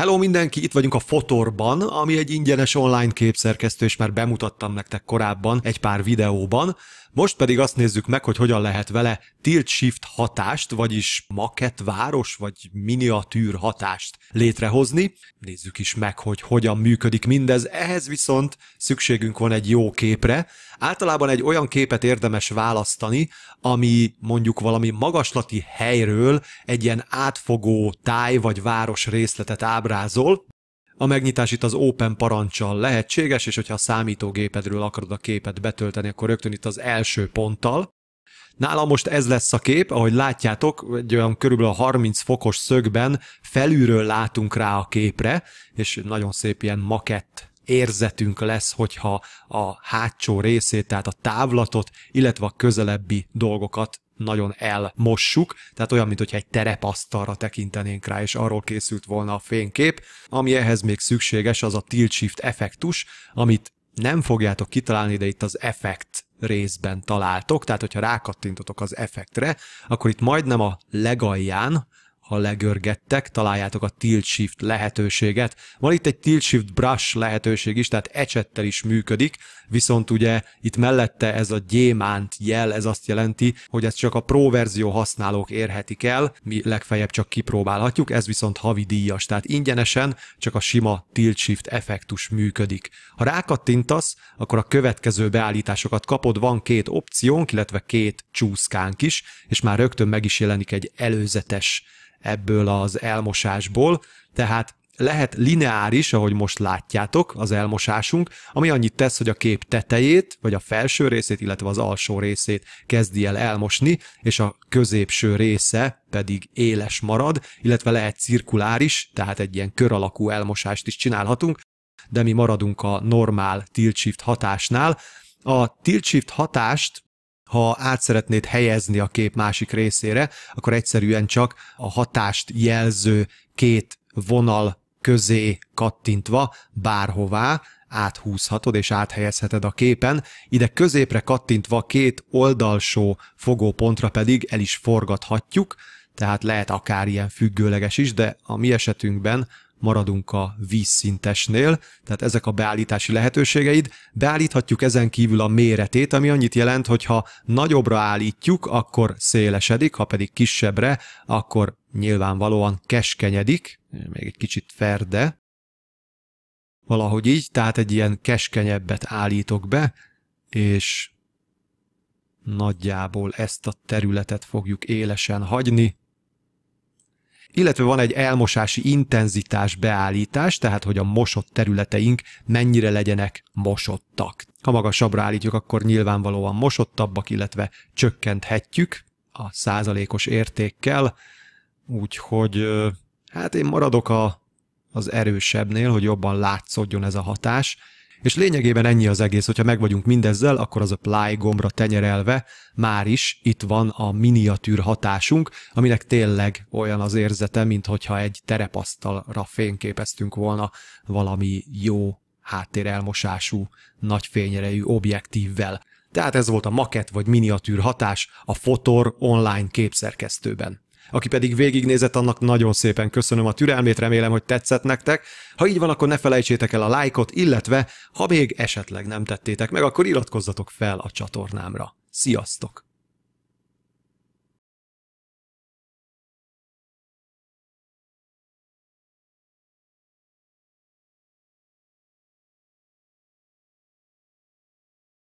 Hello mindenki, itt vagyunk a Fotorban, ami egy ingyenes online képszerkesztő, és már bemutattam nektek korábban egy pár videóban. Most pedig azt nézzük meg, hogy hogyan lehet vele tilt-shift hatást, vagyis maket város vagy miniatűr hatást létrehozni. Nézzük is meg, hogy hogyan működik mindez, ehhez viszont szükségünk van egy jó képre. Általában egy olyan képet érdemes választani, ami mondjuk valami magaslati helyről egy ilyen átfogó táj vagy város részletet ábrázol, a megnyitás itt az Open parancsal lehetséges, és hogyha a számítógépedről akarod a képet betölteni, akkor rögtön itt az első ponttal. Nálam most ez lesz a kép, ahogy látjátok, egy olyan körülbelül a 30 fokos szögben felülről látunk rá a képre, és nagyon szép ilyen makett érzetünk lesz, hogyha a hátsó részét, tehát a távlatot, illetve a közelebbi dolgokat nagyon elmossuk, tehát olyan, mintha egy terepasztalra tekintenénk rá, és arról készült volna a fénykép. Ami ehhez még szükséges, az a tilt shift effektus, amit nem fogjátok kitalálni, de itt az effekt részben találtok, tehát hogyha rákattintotok az effektre, akkor itt majdnem a legalján, ha legörgettek, találjátok a tilt shift lehetőséget. Van itt egy tilt shift brush lehetőség is, tehát ecsettel is működik, viszont ugye itt mellette ez a gyémánt jel, ez azt jelenti, hogy ezt csak a pro verzió használók érhetik el, mi legfeljebb csak kipróbálhatjuk, ez viszont havi díjas, tehát ingyenesen csak a sima tilt shift effektus működik. Ha rákattintasz, akkor a következő beállításokat kapod, van két opciónk, illetve két csúszkánk is, és már rögtön meg is jelenik egy előzetes ebből az elmosásból, tehát lehet lineáris, ahogy most látjátok, az elmosásunk, ami annyit tesz, hogy a kép tetejét, vagy a felső részét, illetve az alsó részét kezdi el elmosni, és a középső része pedig éles marad, illetve lehet cirkuláris, tehát egy ilyen kör alakú elmosást is csinálhatunk, de mi maradunk a normál tilt shift hatásnál. A tilt shift hatást ha át szeretnéd helyezni a kép másik részére, akkor egyszerűen csak a hatást jelző két vonal közé kattintva bárhová áthúzhatod és áthelyezheted a képen, ide középre kattintva két oldalsó fogópontra pedig el is forgathatjuk, tehát lehet akár ilyen függőleges is, de a mi esetünkben maradunk a vízszintesnél, tehát ezek a beállítási lehetőségeid. Beállíthatjuk ezen kívül a méretét, ami annyit jelent, hogy ha nagyobbra állítjuk, akkor szélesedik, ha pedig kisebbre, akkor nyilvánvalóan keskenyedik, még egy kicsit ferde, valahogy így, tehát egy ilyen keskenyebbet állítok be, és nagyjából ezt a területet fogjuk élesen hagyni, illetve van egy elmosási intenzitás beállítás, tehát hogy a mosott területeink mennyire legyenek mosottak. Ha magasabbra állítjuk, akkor nyilvánvalóan mosottabbak, illetve csökkenthetjük a százalékos értékkel, úgyhogy hát én maradok a, az erősebbnél, hogy jobban látszódjon ez a hatás, és lényegében ennyi az egész, hogyha meg vagyunk mindezzel, akkor az a ply gombra tenyerelve már is itt van a miniatűr hatásunk, aminek tényleg olyan az érzete, mintha egy terepasztalra fényképeztünk volna valami jó háttérelmosású, nagy fényerejű objektívvel. Tehát ez volt a maket vagy miniatűr hatás a Fotor online képszerkesztőben. Aki pedig végignézett, annak nagyon szépen köszönöm a türelmét, remélem, hogy tetszett nektek. Ha így van, akkor ne felejtsétek el a lájkot, illetve ha még esetleg nem tettétek meg, akkor iratkozzatok fel a csatornámra. Sziasztok!